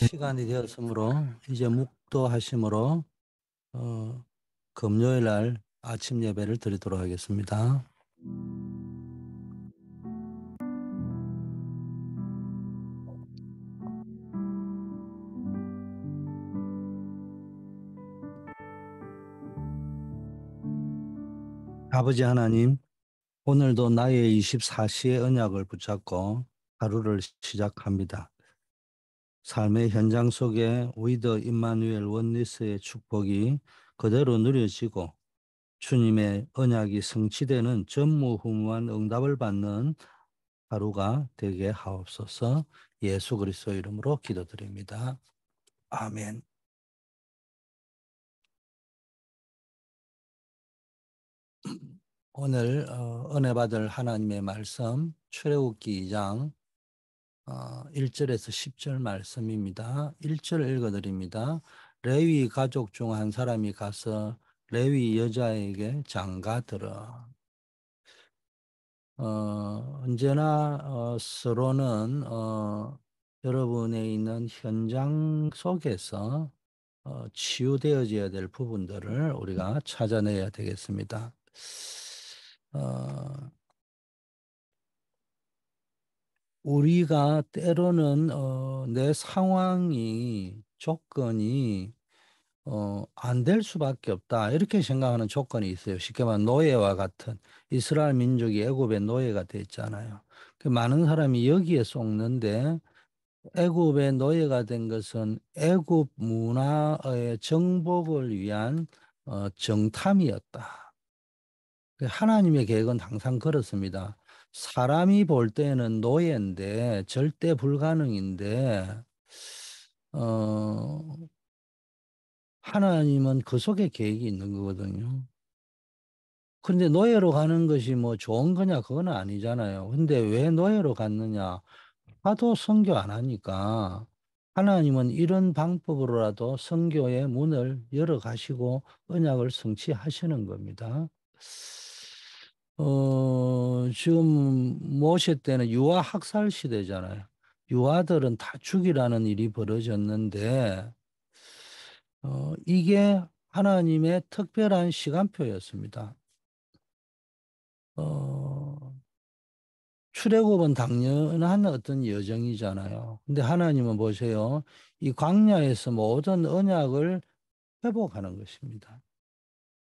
음. 시간이 되었으므로 이제 묵도하심으로 어, 금요일 날 아침 예배를 드리도록 하겠습니다. 아버지 하나님, 오늘도 나의 24시의 언약을 붙잡고 하루를 시작합니다. 삶의 현장 속에 위더 임마누엘 원리스의 축복이 그대로 누려지고 주님의 언약이 성취되는 전무후무한 응답을 받는 하루가 되게 하옵소서 예수 그리스도 이름으로 기도드립니다. 아멘. 오늘 어, 은혜 받을 하나님의 말씀 출애굽기 2장 1절에서 어, 10절 말씀입니다. 1절 읽어드립니다. 레위 가족 중 한 사람이 가서 레위 여자에게 장가들어. 어, 언제나 어, 서로는 어, 여러분의 있는 현장 속에서 어, 치유되어져야 될 부분들을 우리가 찾아내야 되겠습니다. 어, 우리가 때로는 어, 내 상황이 조건이 어, 안 될 수밖에 없다 이렇게 생각하는 조건이 있어요. 쉽게 말하면 노예와 같은 이스라엘 민족이 애굽의 노예가 됐잖아요. 그 많은 사람이 여기에 속는데 애굽의 노예가 된 것은 애굽 문화의 정복을 위한 어, 정탐이었다. 그 하나님의 계획은 항상 그렇습니다. 사람이 볼 때는 노예인데 절대 불가능인데 어 하나님은 그 속에 계획이 있는 거거든요. 그런데 노예로 가는 것이 뭐 좋은 거냐 그건 아니잖아요. 근데 왜 노예로 갔느냐? 하도 선교 안 하니까 하나님은 이런 방법으로라도 선교의 문을 열어 가시고 언약을 성취하시는 겁니다. 어 지금 모세 때는 유아 학살 시대잖아요. 유아들은 다 죽이라는 일이 벌어졌는데 어, 이게 하나님의 특별한 시간표였습니다. 어, 출애굽은 당연한 어떤 여정이잖아요. 근데 하나님은 보세요. 이 광야에서 모든 언약을 회복하는 것입니다.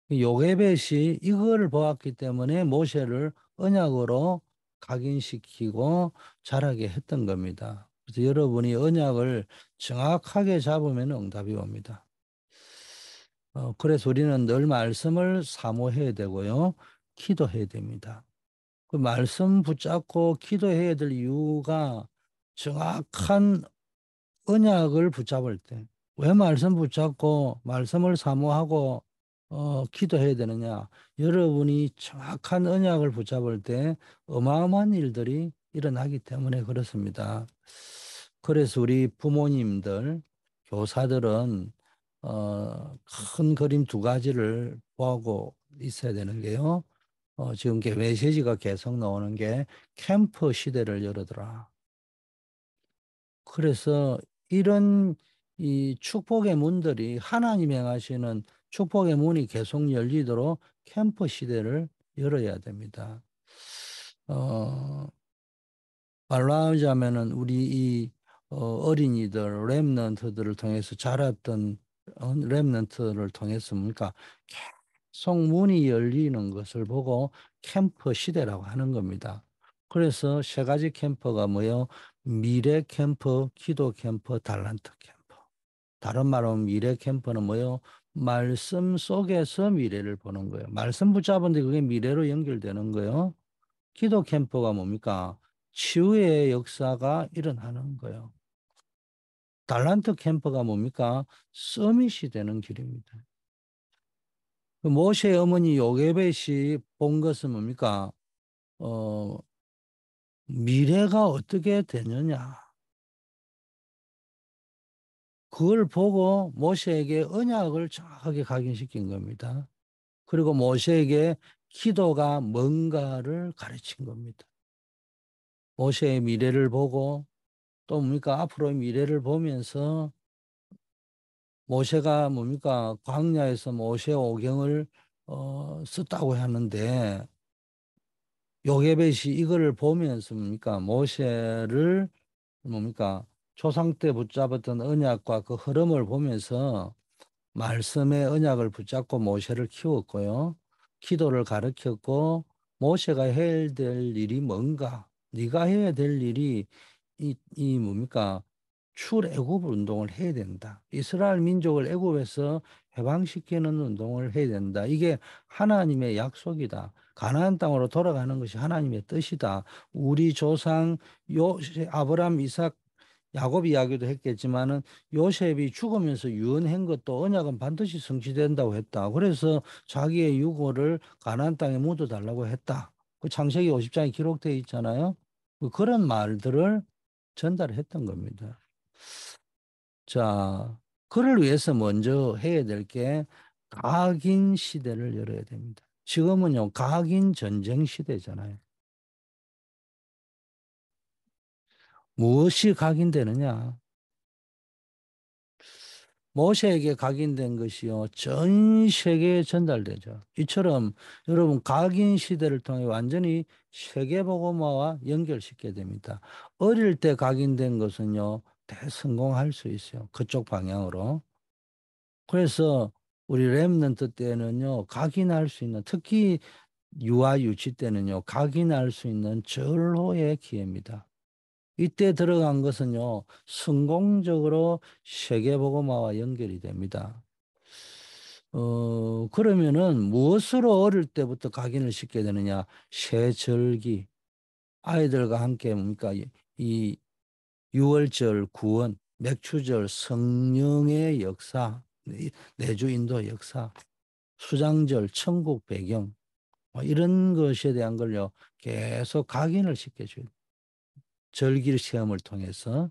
그 요괴벳이 이걸 보았기 때문에 모세를 언약으로 각인시키고 자라게 했던 겁니다. 그래서 여러분이 언약을 정확하게 잡으면 응답이 옵니다. 어, 그래서 우리는 늘 말씀을 사모해야 되고요. 기도해야 됩니다. 그 말씀 붙잡고 기도해야 될 이유가 정확한 언약을 붙잡을 때, 왜 말씀 붙잡고 말씀을 사모하고 어, 기도해야 되느냐. 여러분이 정확한 언약을 붙잡을 때 어마어마한 일들이 일어나기 때문에 그렇습니다. 그래서 우리 부모님들, 교사들은 어, 큰 그림 두 가지를 보고 있어야 되는 게요. 어, 지금 메시지가 계속 나오는 게 캠프 시대를 열어더라. 그래서 이런 이 축복의 문들이 하나님 행하시는 축복의 문이 계속 열리도록 캠퍼 시대를 열어야 됩니다. 어, 말하자면은 우리 이 어, 린이들 렘넌트들을 통해서 자랐던 렘넌트를 어, 통해서 뭡니까 계속 문이 열리는 것을 보고 캠퍼 시대라고 하는 겁니다. 그래서 세 가지 캠퍼가 뭐요? 미래 캠퍼, 기도 캠퍼, 달란트 캠퍼. 다른 말로 미래 캠퍼는 뭐요? 말씀 속에서 미래를 보는 거예요. 말씀 붙잡은데 그게 미래로 연결되는 거예요. 기도 캠프가 뭡니까? 치유의 역사가 일어나는 거예요. 달란트 캠프가 뭡니까? 서밋이 되는 길입니다. 그 모세의 어머니 요게벳이 본 것은 뭡니까? 어, 미래가 어떻게 되느냐. 그걸 보고 모세에게 언약을 정확하게 각인시킨 겁니다. 그리고 모세에게 기도가 뭔가를 가르친 겁니다. 모세의 미래를 보고 또 뭡니까 앞으로의 미래를 보면서 모세가 뭡니까 광야에서 모세 오경을 어, 썼다고 하는데 요게벳이 이거를 보면서 뭡니까 모세를 뭡니까 조상 때 붙잡았던 언약과 그 흐름을 보면서 말씀의 언약을 붙잡고 모세를 키웠고요. 기도를 가르쳤고 모세가 해야 될 일이 뭔가 네가 해야 될 일이 이, 이 뭡니까 출애굽 운동을 해야 된다. 이스라엘 민족을 애굽에서 해방시키는 운동을 해야 된다. 이게 하나님의 약속이다. 가나안 땅으로 돌아가는 것이 하나님의 뜻이다. 우리 조상 요 아브람 이삭 야곱 이야기도 했겠지만은 요셉이 죽으면서 유언한 것도 언약은 반드시 성취된다고 했다. 그래서 자기의 유고를 가나안 땅에 묻어 달라고 했다. 그 창세기 50장에 기록되어 있잖아요. 그 그런 말들을 전달했던 겁니다. 자, 그를 위해서 먼저 해야 될 게 각인 시대를 열어야 됩니다. 지금은요, 각인 전쟁 시대잖아요. 무엇이 각인되느냐? 모세에게 각인된 것이요. 전 세계에 전달되죠. 이처럼 여러분 각인 시대를 통해 완전히 세계보고마와 연결시켜 됩니다. 어릴 때 각인된 것은요. 대성공할 수 있어요. 그쪽 방향으로. 그래서 우리 랩넌트 때는요. 각인할 수 있는 특히 유아 유치 때는요. 각인할 수 있는 절호의 기회입니다. 이때 들어간 것은요, 성공적으로 세계보고마와 연결이 됩니다. 어, 그러면은 무엇으로 어릴 때부터 각인을 시켜야 되느냐? 새절기. 아이들과 함께 뭡니까? 이 유월절 구원, 맥추절 성령의 역사, 내주 인도 역사, 수장절 천국 배경, 뭐 이런 것에 대한 걸요, 계속 각인을 시켜줘요. 절길 시험을 통해서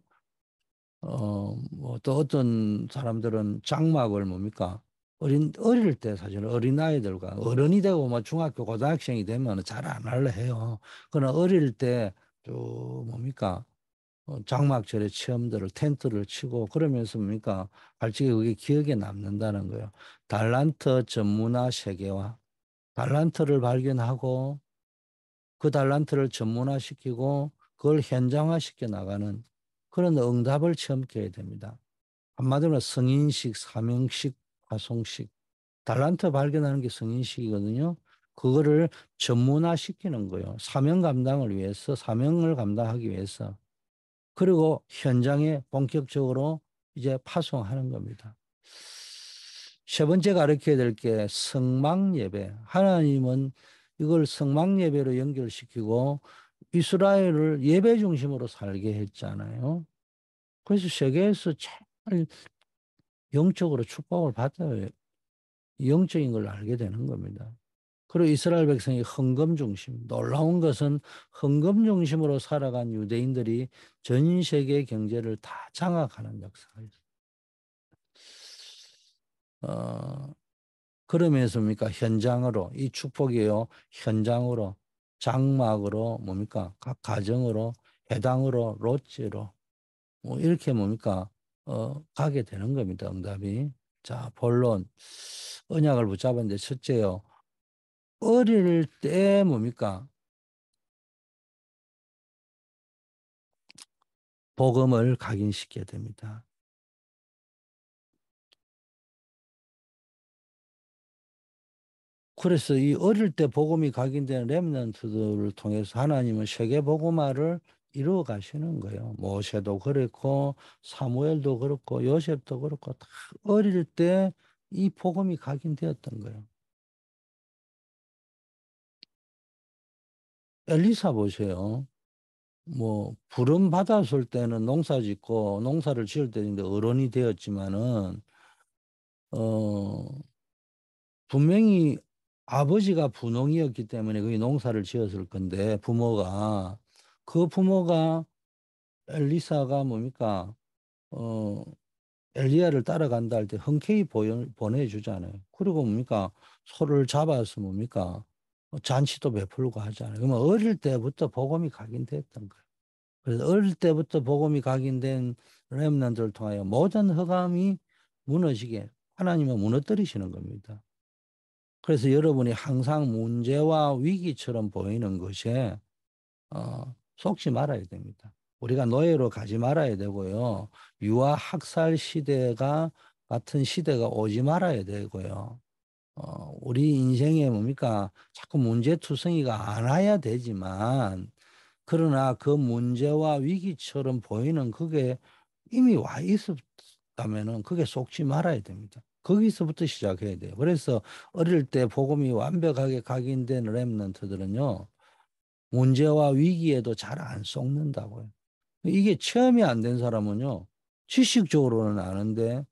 어, 뭐또 어떤 사람들은 장막을 뭡니까? 어린, 어릴 때 사실 어린아이들과 어른이 되고 뭐 중학교, 고등학생이 되면 잘안 할래 해요. 그러나 어릴 때 또 뭡니까? 어, 장막절의 체험들을 텐트를 치고 그러면서 뭡니까? 발칙이 그게 기억에 남는다는 거예요. 달란트 전문화 세계화. 달란트를 발견하고 그 달란트를 전문화시키고 그걸 현장화시켜 나가는 그런 응답을 체험해야 됩니다. 한마디로 성인식, 사명식, 화송식, 달란트 발견하는 게 성인식이거든요. 그거를 전문화시키는 거예요. 사명 감당을 위해서, 사명을 감당하기 위해서. 그리고 현장에 본격적으로 이제 파송하는 겁니다. 세 번째 가르쳐야 될 게 성막 예배. 하나님은 이걸 성막 예배로 연결시키고 이스라엘을 예배 중심으로 살게 했잖아요. 그래서 세계에서 참 영적으로 축복을 받아요. 영적인 걸 알게 되는 겁니다. 그리고 이스라엘 백성이 헌금 중심, 놀라운 것은 헌금 중심으로 살아간 유대인들이 전 세계 경제를 다 장악하는 역사가 있어요. 어, 그러면서입니까? 현장으로, 이 축복이요. 현장으로 장막으로 뭡니까? 각 가정으로 해당으로 로치로 뭐 이렇게 뭡니까? 어, 가게 되는 겁니다. 응답이. 자, 본론 언약을 붙잡았는데 첫째요. 어릴 때 뭡니까? 복음을 각인시켜야 됩니다. 그래서 이 어릴 때 복음이 각인된 렘넌트들을 통해서 하나님은 세계 복음화를 이루어 가시는 거예요. 모세도 그렇고 사무엘도 그렇고 요셉도 그렇고 다 어릴 때 이 복음이 각인되었던 거예요. 엘리사 보세요. 뭐 부름 받았을 때는 농사 짓고 농사를 지을 때인데 어른이 되었지만은 어 분명히 아버지가 분홍이었기 때문에 그게 농사를 지었을 건데 부모가 그 부모가 엘리사가 뭡니까 어 엘리야를 따라간다 할 때 흔쾌히 보내주잖아요. 그리고 뭡니까 소를 잡아서 뭡니까 어, 잔치도 베풀고 하잖아요. 그러면 어릴 때부터 복음이 각인됐던 거예요. 그래서 어릴 때부터 복음이 각인된 렘난들을 통하여 모든 허감이 무너지게 하나님은 무너뜨리시는 겁니다. 그래서 여러분이 항상 문제와 위기처럼 보이는 것에 어, 속지 말아야 됩니다. 우리가 노예로 가지 말아야 되고요. 유아 학살 시대가 같은 시대가 오지 말아야 되고요. 어, 우리 인생에 뭡니까? 자꾸 문제투성이가 안 와야 되지만, 그러나 그 문제와 위기처럼 보이는 그게 이미 와있었다면 그게 속지 말아야 됩니다. 거기서부터 시작해야 돼요. 그래서 어릴 때 복음이 완벽하게 각인된 렘넌트들은요. 문제와 위기에도 잘안 썩는다고요. 이게 체험이 안 된 사람은요. 지식적으로는 아는데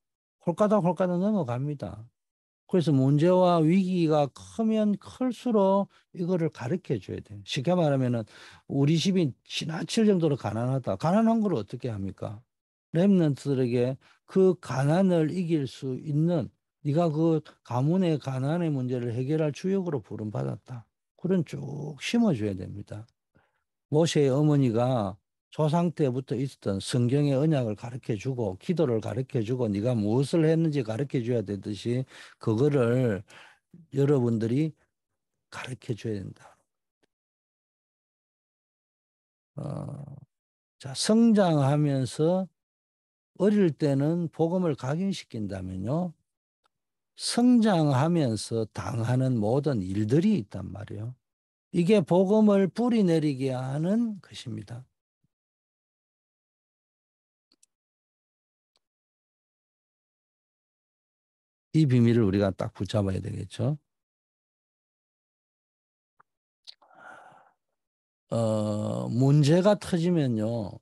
홀가닥 홀가닥 넘어갑니다. 그래서 문제와 위기가 크면 클수록 이거를 가르쳐 줘야 돼 쉽게 말하면은 우리 집이 지나칠 정도로 가난하다. 가난한 걸 어떻게 합니까? 렘넌트들에게 그 가난을 이길 수 있는 네가 그 가문의 가난의 문제를 해결할 주역으로 부름 받았다. 그런 쭉 심어줘야 됩니다. 모세의 어머니가 조상 때부터 있었던 성경의 언약을 가르쳐 주고 기도를 가르쳐 주고 네가 무엇을 했는지 가르쳐 줘야 되듯이 그거를 여러분들이 가르쳐 줘야 된다. 어, 자 성장하면서 어릴 때는 복음을 각인시킨다면요. 성장하면서 당하는 모든 일들이 있단 말이에요. 이게 복음을 뿌리 내리게 하는 것입니다. 이 비밀을 우리가 딱 붙잡아야 되겠죠. 어, 문제가 터지면요.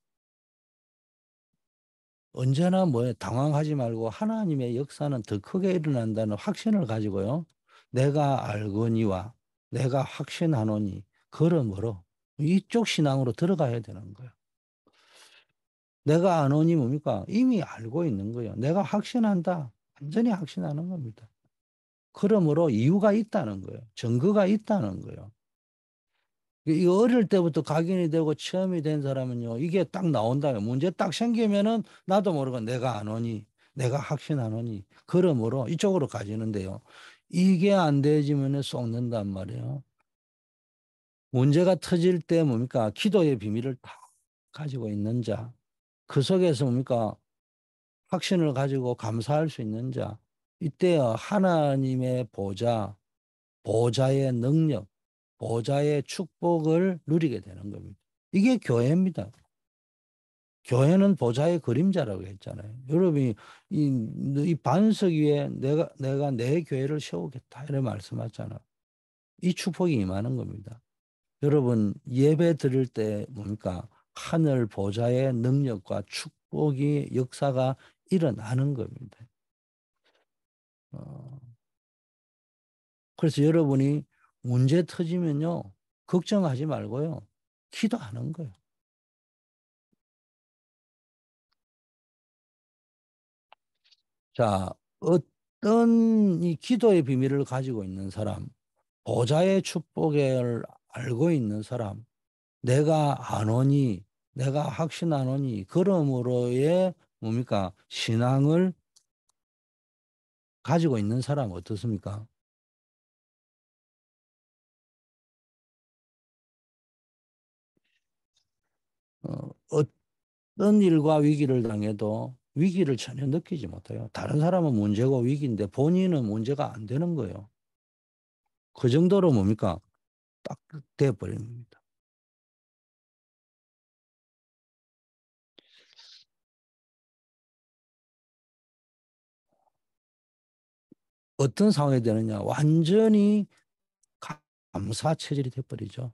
언제나 뭐 당황하지 말고 하나님의 역사는 더 크게 일어난다는 확신을 가지고요. 내가 알거니와 내가 확신하노니 그러므로 이쪽 신앙으로 들어가야 되는 거예요. 내가 아노니 뭡니까? 이미 알고 있는 거예요. 내가 확신한다. 완전히 확신하는 겁니다. 그러므로 이유가 있다는 거예요. 증거가 있다는 거예요. 그 이 어릴 때부터 각인이 되고 체험이 된 사람은요, 이게 딱 나온다면 문제 딱 생기면은 나도 모르고 내가 안 오니, 내가 확신안 오니, 그러므로 이쪽으로 가지는데요. 이게 안 되지면 썩는단 말이에요. 문제가 터질 때 뭡니까? 기도의 비밀을 다 가지고 있는 자. 그 속에서 뭡니까? 확신을 가지고 감사할 수 있는 자. 이때 하나님의 보좌, 보좌의 능력, 보좌의 축복을 누리게 되는 겁니다. 이게 교회입니다. 교회는 보좌의 그림자라고 했잖아요. 여러분이 이, 이 반석 위에 내가 내가 내 교회를 세우겠다 이런 말씀하잖아. 이 축복이 임하는 겁니다. 여러분 예배 드릴 때 뭡니까 하늘 보좌의 능력과 축복이 역사가 일어나는 겁니다. 어, 그래서 여러분이 문제 터지면요. 걱정하지 말고요. 기도하는 거예요. 자, 어떤 이 기도의 비밀을 가지고 있는 사람, 보좌의 축복을 알고 있는 사람, 내가 안오니, 내가 확신하노니, 그러므로의 뭡니까? 신앙을 가지고 있는 사람 어떻습니까? 어, 어떤 일과 위기를 당해도 위기를 전혀 느끼지 못해요. 다른 사람은 문제고 위기인데 본인은 문제가 안 되는 거예요. 그 정도로 뭡니까? 딱 돼버린 겁니다. 어떤 상황이 되느냐? 완전히 감사 체질이 돼버리죠.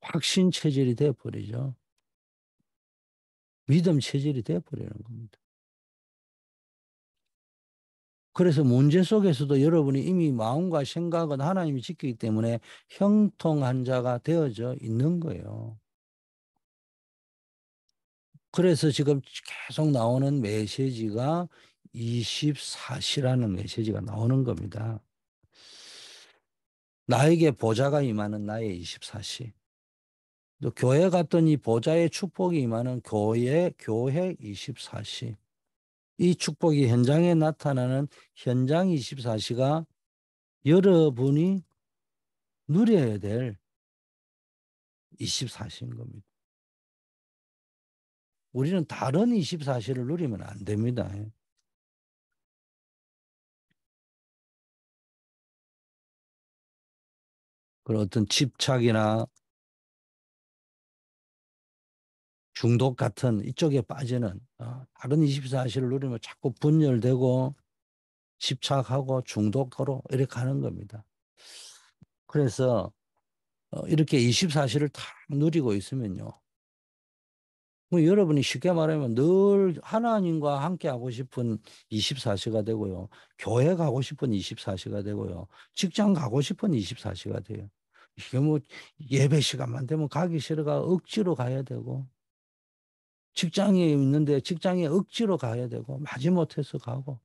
확신 체질이 돼버리죠. 믿음 체질이 돼버리는 겁니다. 그래서 문제 속에서도 여러분이 이미 마음과 생각은 하나님이 지키기 때문에 형통한 자가 되어져 있는 거예요. 그래서 지금 계속 나오는 메시지가 24시라는 메시지가 나오는 겁니다. 나에게 보좌가 임하는 나의 24시. 또 교회 갔더니 보좌의 축복이 임하는 교회, 교회 24시. 이 축복이 현장에 나타나는 현장 24시가 여러분이 누려야 될 24시인 겁니다. 우리는 다른 24시를 누리면 안 됩니다. 그 어떤 집착이나 중독 같은 이쪽에 빠지는 어, 다른 24시를 누리면 자꾸 분열되고 집착하고 중독으로 이렇게 가는 겁니다. 그래서 어, 이렇게 24시를 다 누리고 있으면요. 뭐 여러분이 쉽게 말하면 늘 하나님과 함께 하고 싶은 24시가 되고요. 교회 가고 싶은 24시가 되고요. 직장 가고 싶은 24시가 돼요. 이게 뭐 예배 시간만 되면 가기 싫어가 억지로 가야 되고 직장에 있는데 직장에 억지로 가야 되고 마지못해서 가고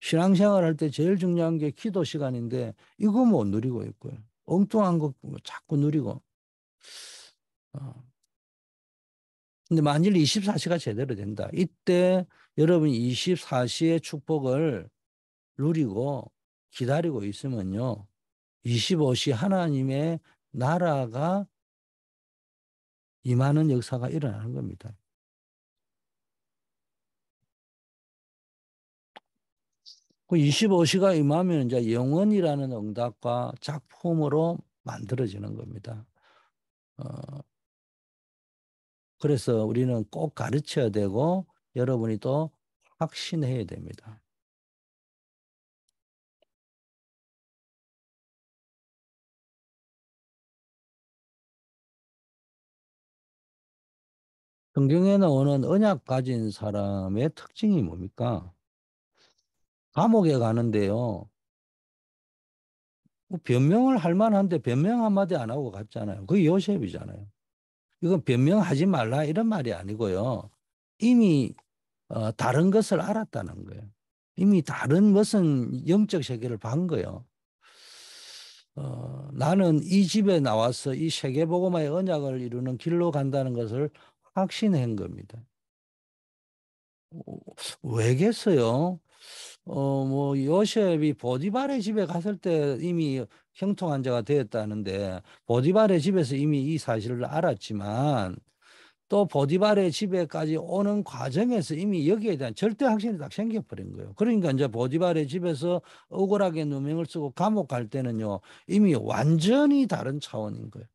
신앙생활 할 때 제일 중요한 게 기도 시간인데 이거 못 뭐 누리고 있고요. 엉뚱한 거 뭐 자꾸 누리고. 어. 근데 만일 24시가 제대로 된다. 이때 여러분 24시의 축복을 누리고 기다리고 있으면요. 25시 하나님의 나라가 임하는 역사가 일어나는 겁니다. 그 25시가 임하면 이제 영원이라는 응답과 작품으로 만들어지는 겁니다. 어, 그래서 우리는 꼭 가르쳐야 되고 여러분이 또 확신해야 됩니다. 성경에 나오는 언약 가진 사람의 특징이 뭡니까? 감옥에 가는데요. 뭐 변명을 할 만한데 변명 한마디 안 하고 갔잖아요. 그게 요셉이잖아요. 이건 변명하지 말라 이런 말이 아니고요. 이미 어, 다른 것을 알았다는 거예요. 이미 다른 것은 영적 세계를 반 거예요. 어, 나는 이 집에 나와서 이 세계보고마의 언약을 이루는 길로 간다는 것을 확신한 겁니다. 어, 왜겠어요? 어뭐 요셉이 보디발의 집에 갔을 때 이미 형통한 자가 되었다는데 보디발의 집에서 이미 이 사실을 알았지만 또 보디발의 집에까지 오는 과정에서 이미 여기에 대한 절대 확신이 딱 생겨버린 거예요. 그러니까 이제 보디발의 집에서 억울하게 누명을 쓰고 감옥 갈 때는요 이미 완전히 다른 차원인 거예요.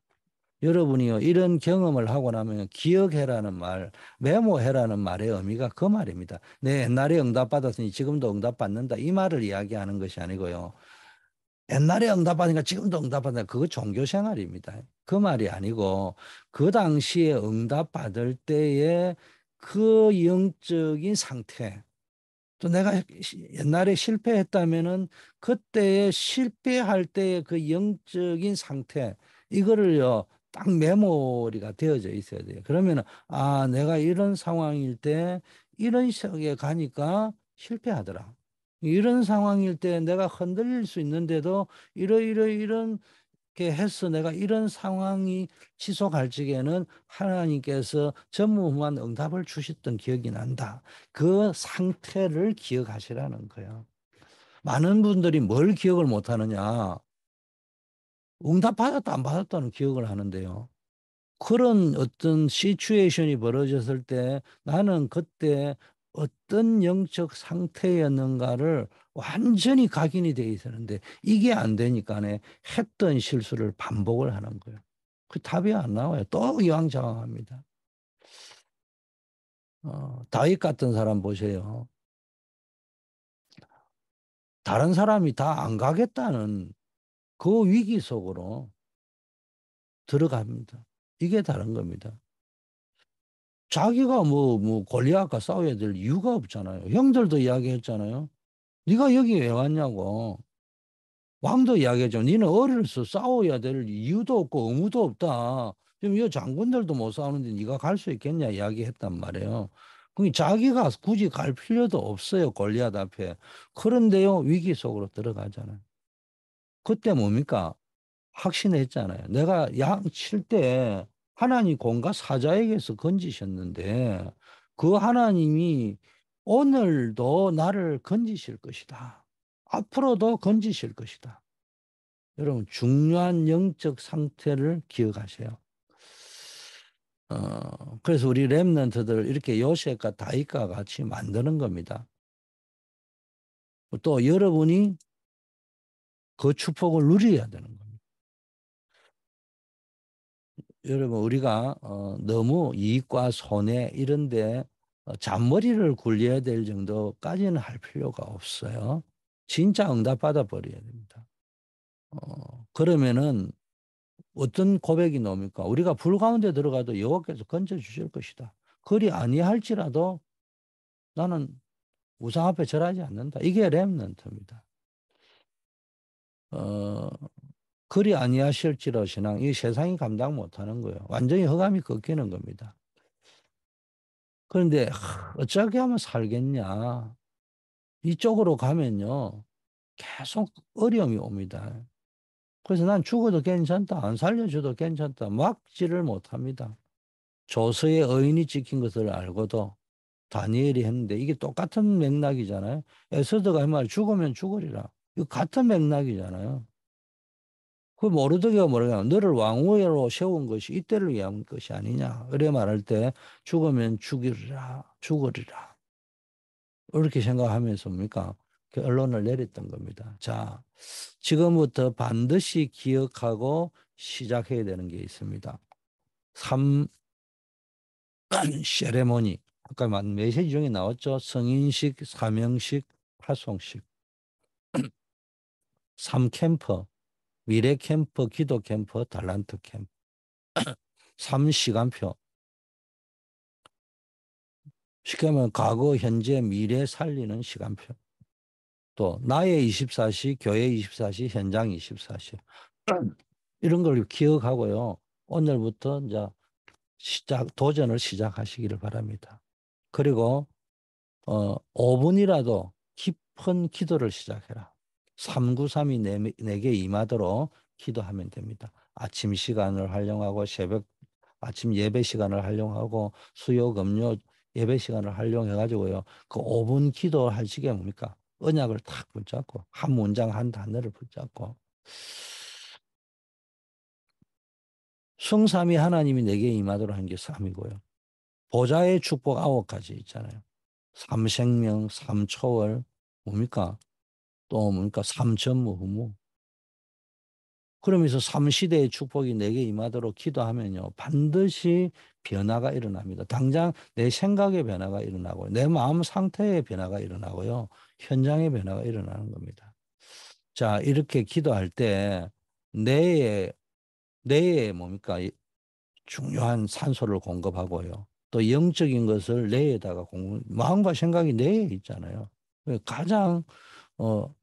여러분이요 이런 경험을 하고 나면 기억해라는 말, 메모해라는 말의 의미가 그 말입니다. 내 옛날에 응답 받았으니 지금도 응답 받는다 이 말을 이야기하는 것이 아니고요. 옛날에 응답 받으니까 지금도 응답 받는다 그거 종교 생활입니다. 그 말이 아니고 그 당시에 응답 받을 때의 그 영적인 상태, 또 내가 옛날에 실패했다면은 그때의 실패할 때의 그 영적인 상태 이거를요 딱 메모리가 되어져 있어야 돼요. 그러면아 내가 이런 상황일 때 이런 식에 가니까 실패하더라. 이런 상황일 때 내가 흔들릴 수 있는데도 이러이러 이런 게 해서 내가 이런 상황이 지속할 적에는 하나님께서 전무후무한 응답을 주셨던 기억이 난다. 그 상태를 기억하시라는 거예요. 많은 분들이 뭘 기억을 못하느냐. 응답 받았다 안 받았다는 기억을 하는데요. 그런 어떤 시츄에이션이 벌어졌을 때 나는 그때 어떤 영적 상태였는가를 완전히 각인이 돼 있었는데 이게 안 되니까 네 했던 실수를 반복을 하는 거예요. 그 답이 안 나와요. 또 이왕장황합니다. 어, 다윗 같은 사람 보세요. 다른 사람이 다 안 가겠다는 그 위기 속으로 들어갑니다. 이게 다른 겁니다. 자기가 뭐, 뭐, 골리앗과 싸워야 될 이유가 없잖아요. 형들도 이야기했잖아요. 네가 여기 왜 왔냐고. 왕도 이야기했죠. 니는 어려서 싸워야 될 이유도 없고 의무도 없다. 지금 이 장군들도 못 싸우는데 네가 갈 수 있겠냐 이야기했단 말이에요. 그게 자기가 굳이 갈 필요도 없어요. 골리앗 앞에. 그런데요, 위기 속으로 들어가잖아요. 그때 뭡니까? 확신했잖아요. 내가 양 칠 때 하나님 공과 사자에게서 건지셨는데 그 하나님이 오늘도 나를 건지실 것이다. 앞으로도 건지실 것이다. 여러분 중요한 영적 상태를 기억하세요. 어, 그래서 우리 랩런트들 이렇게 요셉과 다윗과 같이 만드는 겁니다. 또 여러분이 그 축복을 누려야 되는 겁니다. 여러분 우리가 어, 너무 이익과 손해 이런데 어, 잔머리를 굴려야 될 정도까지는 할 필요가 없어요. 진짜 응답받아 버려야 됩니다. 어, 그러면은 어떤 고백이 나옵니까? 우리가 불 가운데 들어가도 여호와께서 건져 주실 것이다. 그리 아니할지라도 나는 우상 앞에 절하지 않는다. 이게 렘넌트입니다. 어, 그리 아니하실지라 신앙 이 세상이 감당 못하는 거예요. 완전히 허감이 꺾이는 겁니다. 그런데 어쩌게 하면 살겠냐? 이쪽으로 가면요 계속 어려움이 옵니다. 그래서 난 죽어도 괜찮다, 안 살려줘도 괜찮다 막지를 못합니다. 조서의 의인이 찍힌 것을 알고도 다니엘이 했는데 이게 똑같은 맥락이잖아요. 에서더가이말 죽으면 죽으리라. 같은 맥락이잖아요. 그럼 르드게가 뭐라냐? 너를 왕후로 세운 것이 이때를 위한 것이 아니냐. 그래 말할 때 죽으면 죽이리라, 죽으리라. 이렇게 생각하면서 뭡니까? 그론을 내렸던 겁니다. 자, 지금부터 반드시 기억하고 시작해야 되는 게 있습니다. 3. 세레모니. 아까 메시지 중에 나왔죠. 성인식, 사명식, 파송식. 삼 캠퍼, 미래 캠퍼, 기도 캠퍼, 달란트 캠퍼. 3시간표. 쉽게 말하면 과거, 현재, 미래 살리는 시간표. 또 나의 24시, 교회 24시, 현장 24시. 이런 걸 기억하고요. 오늘부터 이제 시작 도전을 시작하시기를 바랍니다. 그리고 어 5분이라도 깊은 기도를 시작해라. 393이 내게 임하도록 기도하면 됩니다. 아침 시간을 활용하고 새벽 아침 예배 시간을 활용하고 수요 금요 예배 시간을 활용해 가지고요. 그 5분 기도하시게 뭡니까? 언약을 탁 붙잡고 한 문장 한 단어를 붙잡고 성삼이 하나님이 내게 임하도록 한게 3이고요. 보좌의 축복 아홉 가지 있잖아요. 삼생명, 삼초월 뭡니까? 또 뭡니까? 삼천무후무. 그러면서 삼시대의 축복이 내게 임하도록 기도하면요. 반드시 변화가 일어납니다. 당장 내 생각의 변화가 일어나고 내 마음 상태의 변화가 일어나고요. 현장의 변화가 일어나는 겁니다. 자, 이렇게 기도할 때 뇌에 뇌에 뭡니까? 중요한 산소를 공급하고요. 또 영적인 것을 뇌에다가 공급, 마음과 생각이 뇌에 있잖아요. 가장 어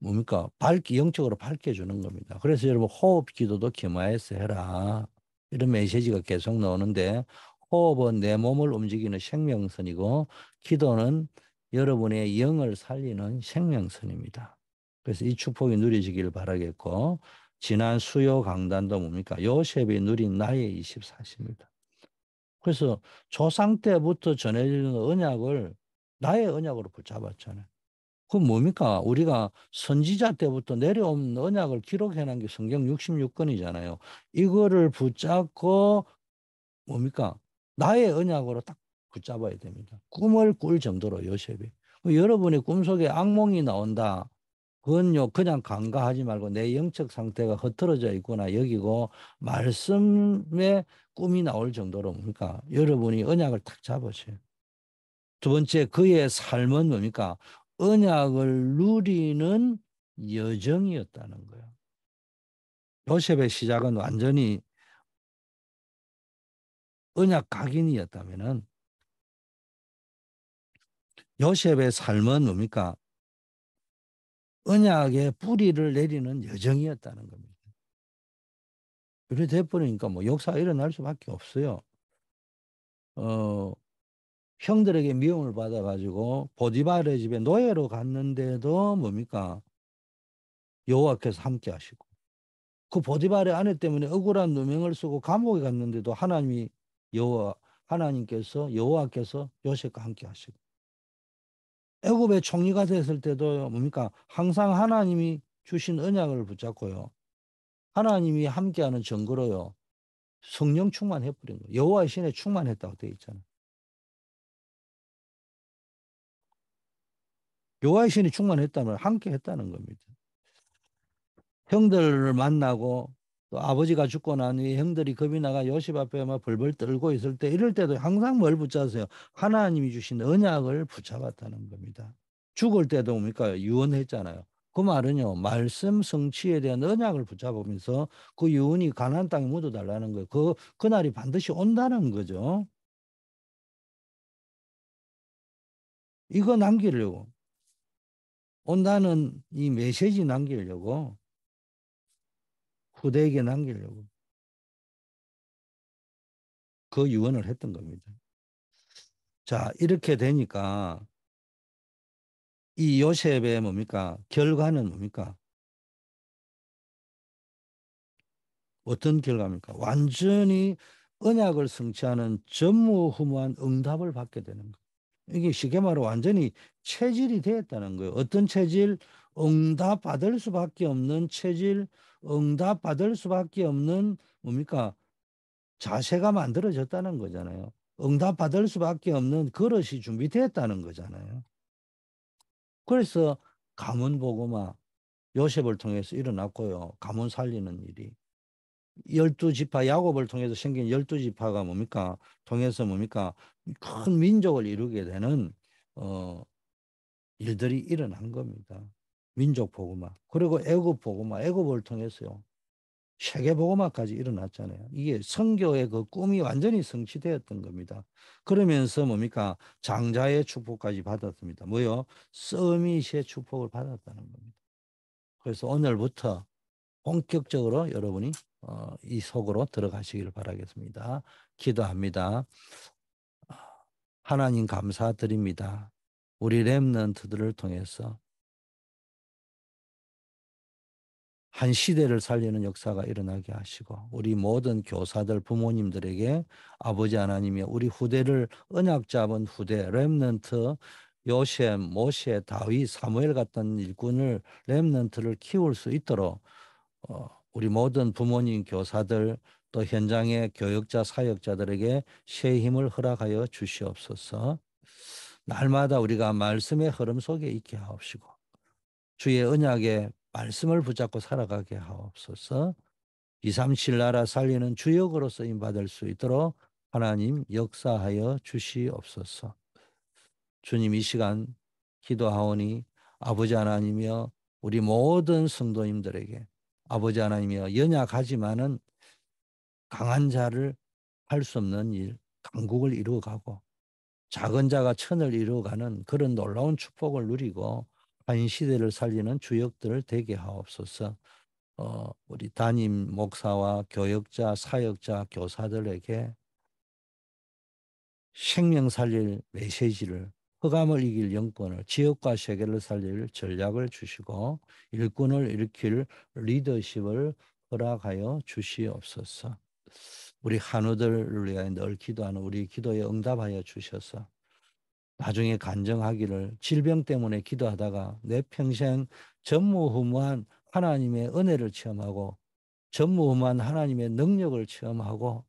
뭡니까 밝기 영적으로 밝혀주는 겁니다. 그래서 여러분 호흡 기도도 기마에서 해라 이런 메시지가 계속 나오는데 호흡은 내 몸을 움직이는 생명선이고 기도는 여러분의 영을 살리는 생명선입니다. 그래서 이 축복이 누리시길 바라겠고 지난 수요 강단도 뭡니까? 요셉이 누린 나의 24시입니다. 그래서 조상 때부터 전해지는 언약을 나의 언약으로 붙잡았잖아요. 그 뭡니까? 우리가 선지자 때부터 내려온 언약을 기록해놓은 게 성경 66권이잖아요. 이거를 붙잡고 뭡니까? 나의 언약으로 딱 붙잡아야 됩니다. 꿈을 꿀 정도로 요셉이. 뭐 여러분의 꿈속에 악몽이 나온다. 그건요 그냥 간과하지 말고 내 영적 상태가 흐트러져 있구나 여기고 말씀에 꿈이 나올 정도로 뭡니까 여러분이 언약을 탁 잡으세요. 두 번째 그의 삶은 뭡니까 언약을 누리는 여정이었다는 거예요. 요셉의 시작은 완전히 언약 각인이었다면 요셉의 삶은 뭡니까? 언약의 뿌리를 내리는 여정이었다는 겁니다. 그래 돼버리니까 뭐 역사가 일어날 수밖에 없어요. 어, 형들에게 미움을 받아가지고 보디바르 집에 노예로 갔는데도 뭡니까? 여호와께서 함께 하시고 그 보디바르 아내 때문에 억울한 누명을 쓰고 감옥에 갔는데도 하나님이 여호와 하나님께서 여호와께서 요셉과 함께 하시고 애굽의 총리가 됐을 때도 뭡니까? 항상 하나님이 주신 언약을 붙잡고요. 하나님이 함께하는 정거로요. 성령 충만해버린 거 여호와의 신에 충만했다고 되어 있잖아요. 교화의 신이 충만했다면 함께 했다는 겁니다. 형들을 만나고 또 아버지가 죽고 나니 형들이 겁이 나가 요셉 앞에 막 벌벌 떨고 있을 때 이럴 때도 항상 뭘 붙잡으세요? 하나님이 주신 언약을 붙잡았다는 겁니다. 죽을 때도 뭡니까? 유언했잖아요. 그 말은요. 말씀 성취에 대한 언약을 붙잡으면서 그 유언이 가나 땅에 묻어 달라는 거예요. 그 그날이 반드시 온다는 거죠. 이거 남기려고 온다는 이 메시지 남기려고 후대에게 남기려고 그 유언을 했던 겁니다. 자, 이렇게 되니까 이 요셉의 뭡니까? 결과는 뭡니까? 어떤 결과입니까? 완전히 언약을 성취하는 전무후무한 응답을 받게 되는 거. 이게 쉽게 말해 완전히 체질이 되었다는 거예요. 어떤 체질? 응답받을 수밖에 없는 체질, 응답받을 수밖에 없는 뭡니까? 자세가 만들어졌다는 거잖아요. 응답받을 수밖에 없는 그릇이 준비되었다는 거잖아요. 그래서 가문 보고마 요셉을 통해서 일어났고요. 가문 살리는 일이. 열두 지파 야곱을 통해서 생긴 열두 지파가 뭡니까? 통해서 뭡니까? 큰 민족을 이루게 되는 어 일들이 일어난 겁니다. 민족 보고마 그리고 애굽 보고마 애굽을 통해서요. 세계 보고마까지 일어났잖아요. 이게 성교의 그 꿈이 완전히 성취되었던 겁니다. 그러면서 뭡니까? 장자의 축복까지 받았습니다. 뭐요? 서밋의 축복을 받았다는 겁니다. 그래서 오늘부터 본격적으로 여러분이 어, 이 속으로 들어가시기를 바라겠습니다. 기도합니다. 아, 하나님 감사드립니다. 우리 랩런트들을 통해서 한 시대를 살리는 역사가 일어나게 하시고 우리 모든 교사들 부모님들에게 아버지 하나님이 우리 후대를 은약 잡은 후대 렘넌트 요셉, 모세, 다윗, 사무엘 같은 일꾼을 렘넌트를 키울 수 있도록 어, 우리 모든 부모님, 교사들 또 현장의 교역자, 사역자들에게 새 힘을 허락하여 주시옵소서. 날마다 우리가 말씀의 흐름 속에 있게 하옵시고 주의 은약의 말씀을 붙잡고 살아가게 하옵소서 이삼칠 나라 살리는 주역으로서 임받을 수 있도록 하나님 역사하여 주시옵소서 주님 이 시간 기도하오니 아버지 하나님이여 우리 모든 성도님들에게 아버지 하나님이여 연약하지만은 강한 자를 할 수 없는 일 강국을 이루어가고 작은 자가 천을 이루어가는 그런 놀라운 축복을 누리고 한 시대를 살리는 주역들을 되게 하옵소서. 어, 우리 담임 목사와 교역자, 사역자, 교사들에게 생명 살릴 메시지를 흑암을 이길 영권을 지역과 세계를 살릴 전략을 주시고 일꾼을 일으킬 리더십을 허락하여 주시옵소서. 우리 한우들을 위하여 늘 기도하는 우리 기도에 응답하여 주셔서 나중에 간증하기를 질병 때문에 기도하다가 내 평생 전무후무한 하나님의 은혜를 체험하고 전무후무한 하나님의 능력을 체험하고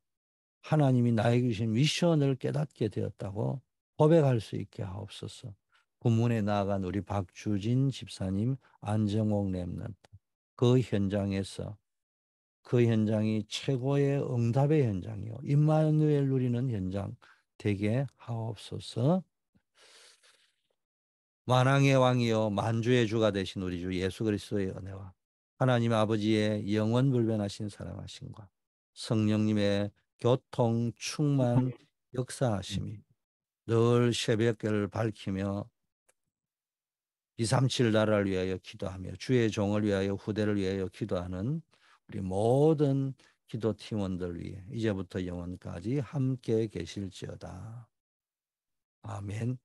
하나님이 나에게 주신 미션을 깨닫게 되었다고 고백할 수 있게 하옵소서. 본문에 나아간 우리 박주진 집사님, 안정옥 랩런그 현장에서 그 현장이 최고의 응답의 현장이요. 임마누엘 누리는 현장 되게 하옵소서. 만왕의 왕이요 만주의 주가 되신 우리 주 예수 그리스도의 은혜와 하나님 아버지의 영원 불변하신 사랑하심과 성령님의 교통 충만 역사하심이 늘 새벽결을 밝히며 237 나라를 위하여 기도하며 주의 종을 위하여 후대를 위하여 기도하는 우리 모든 기도 팀원들 위해 이제부터 영원까지 함께 계실지어다. 아멘.